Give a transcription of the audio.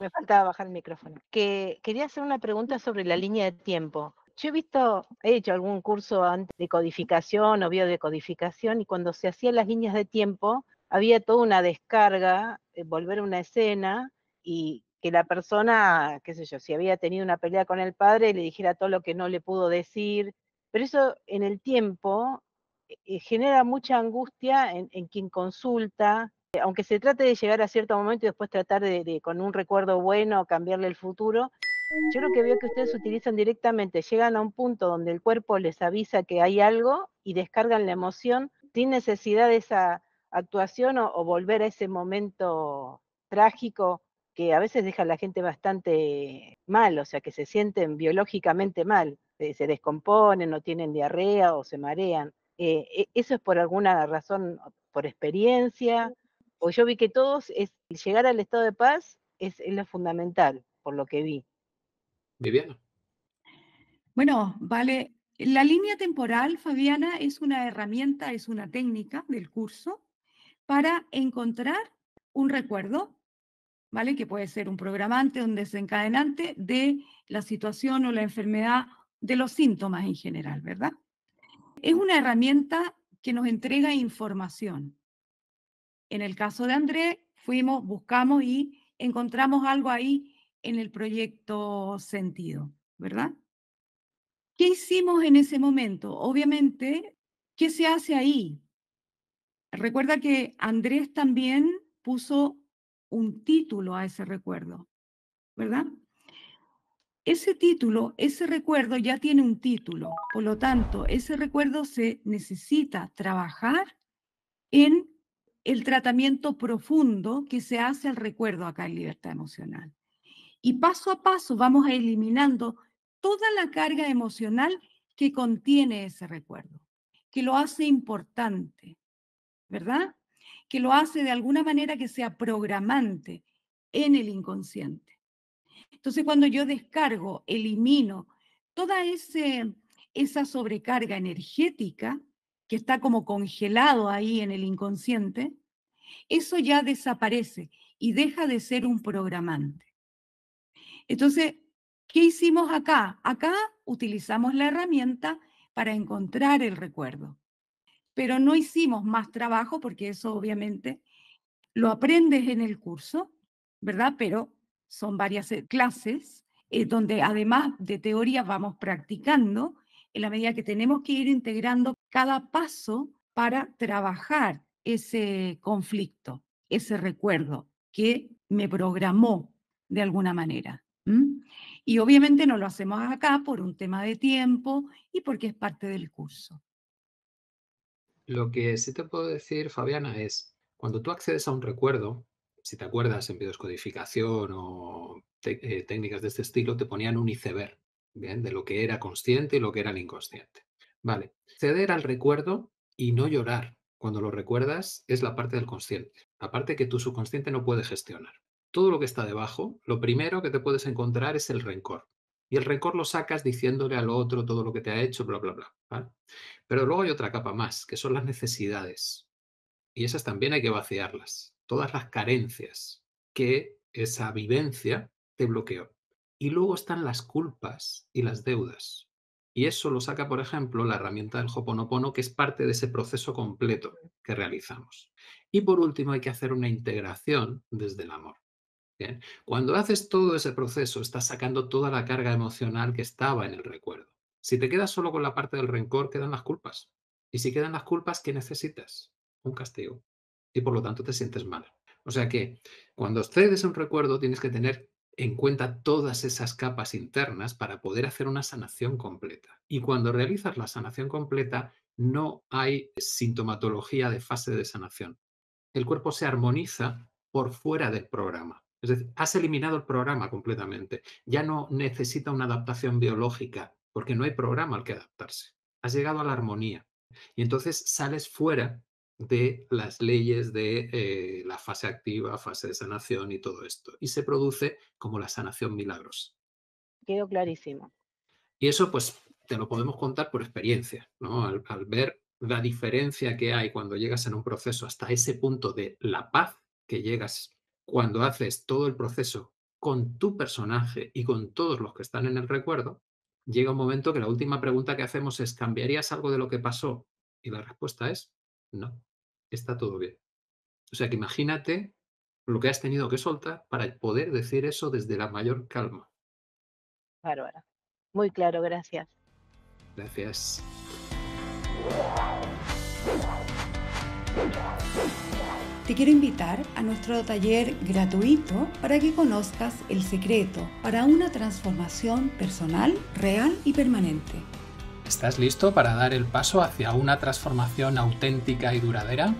Me faltaba bajar el micrófono. Que quería hacer una pregunta sobre la línea de tiempo. Yo he visto, he hecho algún curso antes de codificación o biodecodificación y cuando se hacían las líneas de tiempo había toda una descarga, eh, volver a una escena y que la persona, qué sé yo, si había tenido una pelea con el padre, le dijera todo lo que no le pudo decir. Pero eso en el tiempo eh, eh, genera mucha angustia en quien consulta, este, aunque se trate de llegar a cierto momento y después tratar de, con un recuerdo bueno cambiarle el futuro, yo lo que veo que ustedes utilizan directamente, llegan a un punto donde el cuerpo les avisa que hay algo y descargan la emoción sin necesidad de esa actuación o, volver a ese momento trágico que a veces deja a la gente bastante mal, o sea, que se sienten biológicamente mal, eh, se, descomponen o tienen diarrea o se marean. Eh, e, eso es por alguna razón, por experiencia, o yo vi que todos, es, llegar al estado de paz es, es lo fundamental, por lo que vi. Viviana. Bueno, vale. La línea temporal, Fabiana, es una herramienta, es una técnica del curso para encontrar un recuerdo, ¿vale? Que puede ser un programante, un desencadenante de la situación o la enfermedad, de los síntomas en general, ¿verdad? Es una herramienta que nos entrega información. En el caso de Andrés, fuimos, buscamos y encontramos algo ahí en el proyecto sentido, ¿verdad? ¿Qué hicimos en ese momento? Obviamente, ¿qué se hace ahí? Recuerda que Andrés también puso un título a ese recuerdo, ¿verdad? Ese título, ese recuerdo ya tiene un título, por lo tanto, ese recuerdo se necesita trabajar en el tratamiento profundo que se hace al recuerdo acá en libertad emocional. Y paso a paso vamos eliminando toda la carga emocional que contiene ese recuerdo, que lo hace importante, ¿verdad? Que lo hace de alguna manera que sea programante en el inconsciente. Entonces, cuando yo descargo, elimino toda ese, esa sobrecarga energética, que está como congelado ahí en el inconsciente, eso ya desaparece y deja de ser un programante. Entonces, ¿qué hicimos acá? Acá utilizamos la herramienta para encontrar el recuerdo, pero no hicimos más trabajo porque eso obviamente lo aprendes en el curso, ¿verdad? Pero son varias eh, clases eh, donde además de teoría vamos practicando en la medida que tenemos que ir integrando cada paso para trabajar ese conflicto, ese recuerdo que me programó de alguna manera. Y obviamente no lo hacemos acá por un tema de tiempo y porque es parte del curso. Lo que sí te puedo decir, Fabiana, es cuando tú accedes a un recuerdo, si te acuerdas en videoscodificación o eh, técnicas de este estilo, te ponían un iceberg de lo que era consciente y lo que era el inconsciente. Vale, ceder al recuerdo y no llorar. Cuando lo recuerdas es la parte del consciente, la parte que tu subconsciente no puede gestionar. Todo lo que está debajo, lo primero que te puedes encontrar es el rencor. Y el rencor lo sacas diciéndole al otro todo lo que te ha hecho, bla, bla, bla. Pero luego hay otra capa más, que son las necesidades. Y esas también hay que vaciarlas. Todas las carencias que esa vivencia te bloqueó. Y luego están las culpas y las deudas. Y eso lo saca, por ejemplo, la herramienta del Hoponopono, que es parte de ese proceso completo que realizamos. Y por último, hay que hacer una integración desde el amor. Cuando haces todo ese proceso, estás sacando toda la carga emocional que estaba en el recuerdo. Si te quedas solo con la parte del rencor, quedan las culpas. Y si quedan las culpas, ¿qué necesitas? Un castigo. Y por lo tanto te sientes mal. O sea que cuando cedes un recuerdo, tienes que tener en cuenta todas esas capas internas para poder hacer una sanación completa. Y cuando realizas la sanación completa, no hay sintomatología de fase de sanación. El cuerpo se armoniza por fuera del programa. Es decir, has eliminado el programa completamente. Ya no necesita una adaptación biológica porque no hay programa al que adaptarse. Has llegado a la armonía. Y entonces sales fuera de las leyes de eh, la fase activa, fase de sanación y todo esto. Y se produce como la sanación milagrosa. Quedó clarísimo. Y eso pues te lo podemos contar por experiencia, ¿no? al ver la diferencia que hay cuando llegas en un proceso hasta ese punto de la paz que llegas cuando haces todo el proceso con tu personaje y con todos los que están en el recuerdo, llega un momento que la última pregunta que hacemos es, ¿cambiarías algo de lo que pasó? Y la respuesta es no está todo bien. O sea que imagínate lo que has tenido que soltar para poder decir eso desde la mayor calma. Bárbara. Muy claro, gracias. Gracias. Te quiero invitar a nuestro taller gratuito para que conozcas el secreto para una transformación personal, real y permanente. ¿Estás listo para dar el paso hacia una transformación auténtica y duradera?